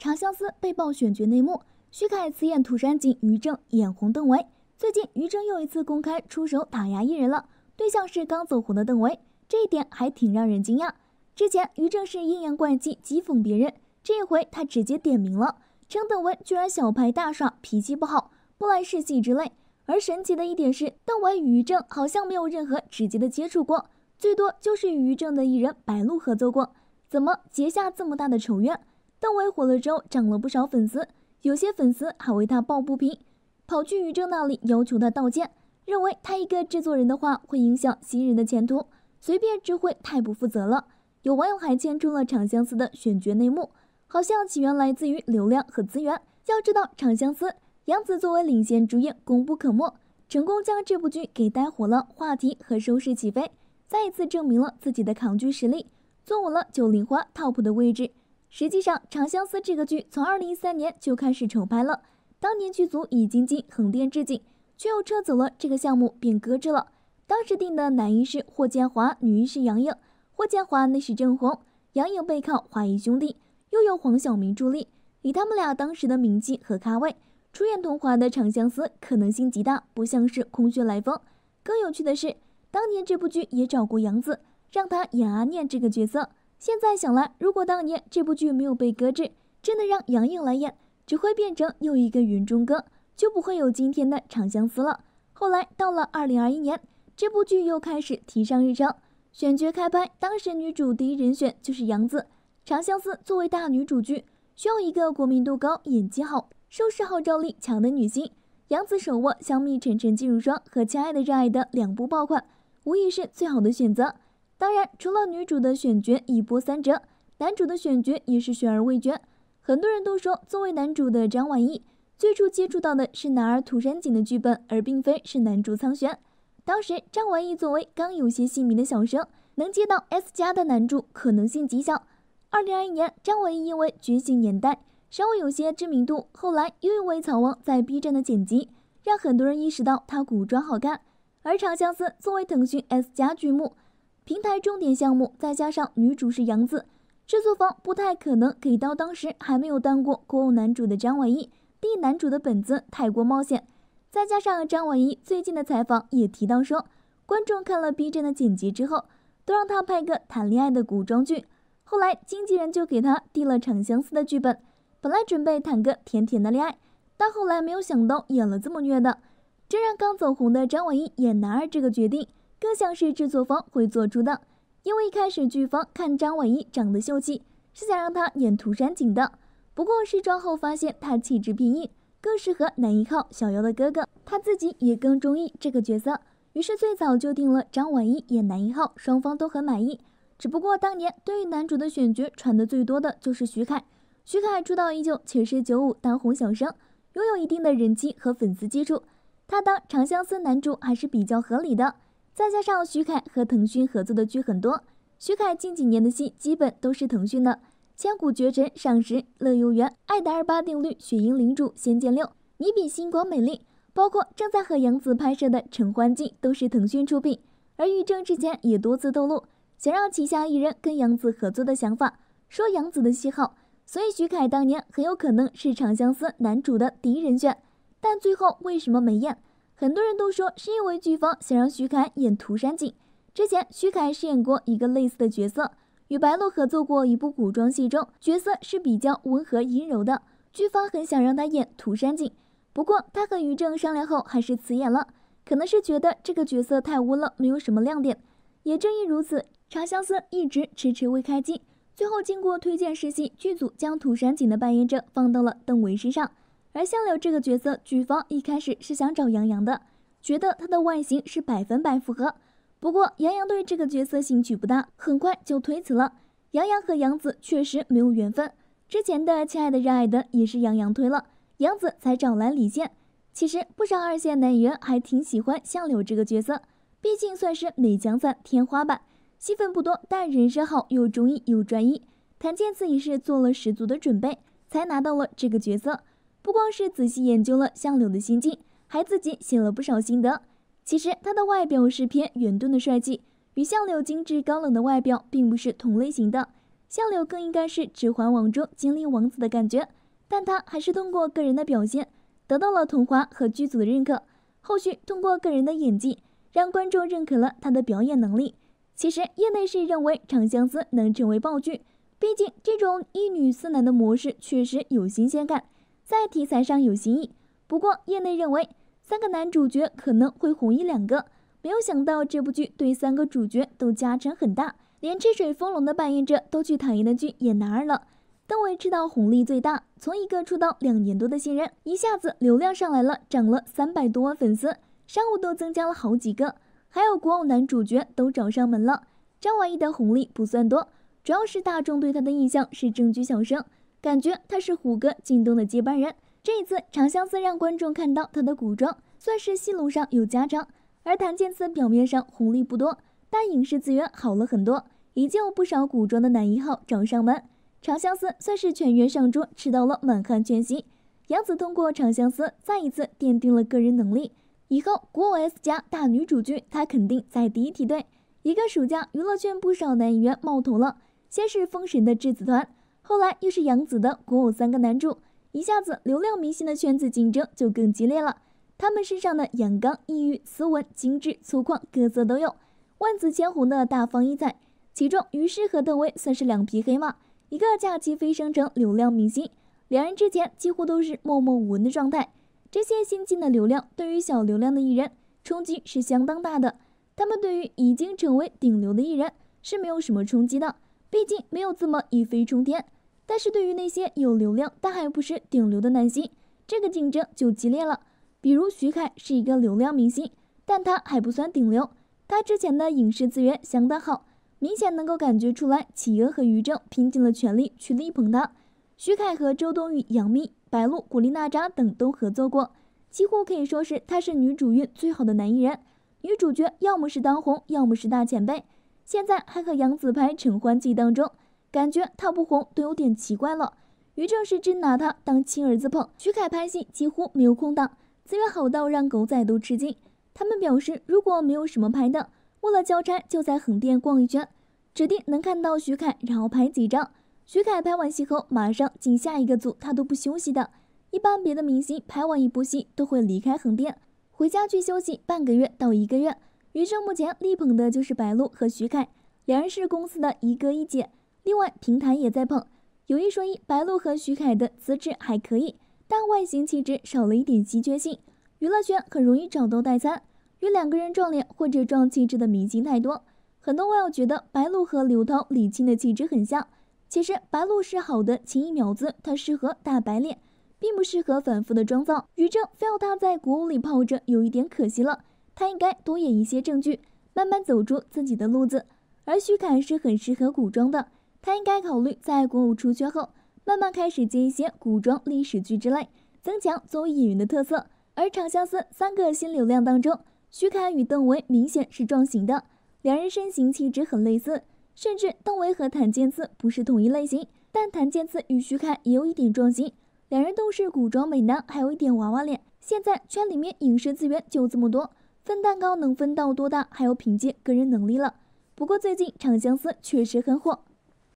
《长相思》被曝选角内幕，徐凯辞演涂山璟，于正眼红邓为。最近，于正又一次公开出手打压艺人了，对象是刚走红的邓为，这一点还挺让人惊讶。之前于正是阴阳怪气讥讽别人，这回他直接点名了，称邓为居然小牌大耍，脾气不好，不来世戏之类。而神奇的一点是，邓为与于正好像没有任何直接的接触过，最多就是与于正的艺人白鹿合作过，怎么结下这么大的仇怨？邓为火了之后，涨了不少粉丝，有些粉丝还为他抱不平，跑去于正那里要求他道歉，认为他一个制作人的话会影响新人的前途，随便指挥太不负责了。有网友还牵出了《长相思》的选角内幕，好像起源来自于流量和资源。要知道，《长相思》杨紫作为领衔主演，功不可没，成功将这部剧给带火了，话题和收视起飞，再一次证明了自己的扛剧实力，坐稳了九零花 top 的位置。实际上，《长相思》这个剧从二零一三年就开始筹拍了，当年剧组已经进横店置景，却又撤走了这个项目并搁置了。当时定的男一是霍建华，女一是杨颖。霍建华那时正红，杨颖背靠华谊兄弟，又有黄晓明助力，以他们俩当时的名气和咖位，出演桐华的《长相思》可能性极大，不像是空穴来风。更有趣的是，当年这部剧也找过杨紫，让她演阿念这个角色。现在想来，如果当年这部剧没有被搁置，真的让杨颖来演，只会变成又一个云中歌，就不会有今天的《长相思》了。后来到了二零二一年，这部剧又开始提上日程，选角开拍。当时女主第一人选就是杨紫，《长相思》作为大女主剧，需要一个国民度高、演技好、收视号召力强的女星。杨紫手握《香蜜沉沉烬如霜》和《亲爱的热爱的》两部爆款，无疑是最好的选择。当然，除了女主的选角一波三折，男主的选角也是悬而未决。很多人都说，作为男主的张晚意，最初接触到的是男儿涂山璟的剧本，而并非是男主苍玄。当时，张晚意作为刚有些戏迷的小生，能接到 S 加的男主可能性极小。二零二一年，张晚意因为《觉醒年代》稍微有些知名度，后来又因为草王在 B 站的剪辑，让很多人意识到他古装好看。而《长相思》作为腾讯 S 加剧目。平台重点项目，再加上女主是杨紫，这座房不太可能给到当时还没有当过国偶男主的张晚意。递男主的本子太过冒险，再加上张晚意最近的采访也提到说，观众看了 B 站的剪辑之后，都让他拍个谈恋爱的古装剧。后来经纪人就给他递了《场相似的剧本，本来准备谈个甜甜的恋爱，但后来没有想到演了这么虐的，这让刚走红的张晚意演男二这个决定。更像是制作方会做出的，因为一开始剧方看张晚意长得秀气，是想让她演涂山璟的，不过试妆后发现她气质偏硬，更适合男一号小妖的哥哥，他自己也更中意这个角色，于是最早就定了张晚意演男一号，双方都很满意。只不过当年对于男主的选角传的最多的就是徐凯，徐凯出道已久，且是九五当红小生，拥有一定的人气和粉丝基础，他当长相思男主还是比较合理的。再加上徐凯和腾讯合作的剧很多，徐凯近几年的戏基本都是腾讯的，《千古绝尘》《赏识》《乐游原，爱达二八定律》《雪鹰领主》《仙剑六》《你比星光美丽》，包括正在和杨紫拍摄的《陈欢记》都是腾讯出品。而于正之前也多次透露，想让旗下艺人跟杨紫合作的想法，说杨紫的喜好，所以徐凯当年很有可能是《长相思》男主的第一人选，但最后为什么没演？很多人都说是因为剧方想让徐凯演涂山璟，之前徐凯饰演过一个类似的角色，与白鹿合作过一部古装戏中，角色是比较温和阴柔的。剧方很想让他演涂山璟，不过他和于正商量后还是辞演了，可能是觉得这个角色太污了，没有什么亮点。也正因如此，《长相思》一直迟迟未开机。最后经过推荐试戏，剧组将涂山璟的扮演者放到了邓为身上。而相柳这个角色，剧方一开始是想找杨洋的，觉得他的外形是百分百符合。不过杨洋对这个角色兴趣不大，很快就推辞了。杨洋和杨紫确实没有缘分，之前的《亲爱的热爱的》也是杨洋推了，杨紫才找来李现。其实不少二线男演员还挺喜欢相柳这个角色，毕竟算是美江赞天花板，戏份不多，但人设好，又忠义又专一。谭健次也是做了十足的准备，才拿到了这个角色。不光是仔细研究了相柳的心境，还自己写了不少心得。其实他的外表是偏圆钝的帅气，与相柳精致高冷的外表并不是同类型的。相柳更应该是《指环王》中精灵王子的感觉，但他还是通过个人的表现得到了桐华和剧组的认可。后续通过个人的演技，让观众认可了他的表演能力。其实业内是认为《长相思》能成为爆剧，毕竟这种一女四男的模式确实有新鲜感。在题材上有新意，不过业内认为三个男主角可能会红一两个。没有想到这部剧对三个主角都加成很大，连赤水丰龙的扮演者都去唐嫣的剧演男二了。邓为吃到红利最大，从一个出道两年多的新人，一下子流量上来了，涨了三百多万粉丝，商务都增加了好几个。还有古偶男主角都找上门了。张晚意的红利不算多，主要是大众对他的印象是正剧小生。感觉他是虎哥靳东的接班人。这一次《长相思》让观众看到他的古装，算是戏路上有加长。而谭健次表面上红利不多，但影视资源好了很多，依旧不少古装的男一号找上门。《长相思》算是全员上桌，吃到了满汉全席。杨紫通过《长相思》再一次奠定了个人能力，以后国偶 S 加大女主剧，她肯定在第一梯队。一个暑假，娱乐圈不少男演员冒头了，先是封神的智子团。后来又是杨紫的《古偶》，三个男主一下子流量明星的圈子竞争就更激烈了。他们身上的阳刚、抑郁、斯文、精致、粗犷，各色都有，万紫千红的大放异彩。其中于适和邓威算是两匹黑马，一个假期飞升成流量明星，两人之前几乎都是默默无闻的状态。这些新进的流量对于小流量的艺人冲击是相当大的，他们对于已经成为顶流的艺人是没有什么冲击的，毕竟没有这么一飞冲天。但是对于那些有流量但还不是顶流的男星，这个竞争就激烈了。比如徐凯是一个流量明星，但他还不算顶流。他之前的影视资源相当好，明显能够感觉出来，企鹅和于正拼尽了全力去力捧他。徐凯和周冬雨、杨幂、白鹿、古力娜扎等都合作过，几乎可以说是他是女主运最好的男艺人。女主角要么是当红，要么是大前辈，现在还和杨紫拍《承欢记》当中。感觉他不红都有点奇怪了。于正是真拿他当亲儿子捧，徐凯拍戏几乎没有空档，资源好到让狗仔都吃惊。他们表示，如果没有什么拍的，为了交差就在横店逛一圈，指定能看到徐凯，然后拍几张。徐凯拍完戏后马上进下一个组，他都不休息的。一般别的明星拍完一部戏都会离开横店，回家去休息半个月到一个月。于正目前力捧的就是白鹿和徐凯，两人是公司的一哥一姐。另外，平台也在捧。有一说一，白鹿和徐凯的资质还可以，但外形气质少了一点稀缺性。娱乐圈很容易找到代餐，与两个人撞脸或者撞气质的明星太多。很多网友觉得白鹿和刘涛、李沁的气质很像。其实白鹿是好的情一苗子，她适合大白脸，并不适合反复的妆造。于正非要她在古偶里泡着，有一点可惜了。他应该多演一些正剧，慢慢走出自己的路子。而徐凯是很适合古装的。他应该考虑在《国五》出圈后，慢慢开始接一些古装历史剧之类，增强作为演员的特色。而《长相思》三个新流量当中，徐凯与邓为明显是撞型的，两人身形气质很类似，甚至邓为和谭健次不是同一类型，但谭健次与徐凯也有一点撞型，两人都是古装美男，还有一点娃娃脸。现在圈里面影视资源就这么多，分蛋糕能分到多大，还要凭借个人能力了。不过最近《长相思》确实很火。